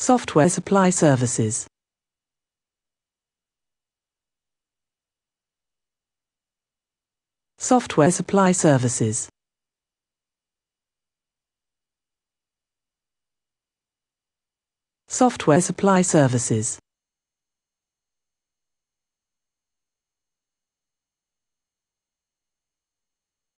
Software Supply Services Software Supply Services Software Supply Services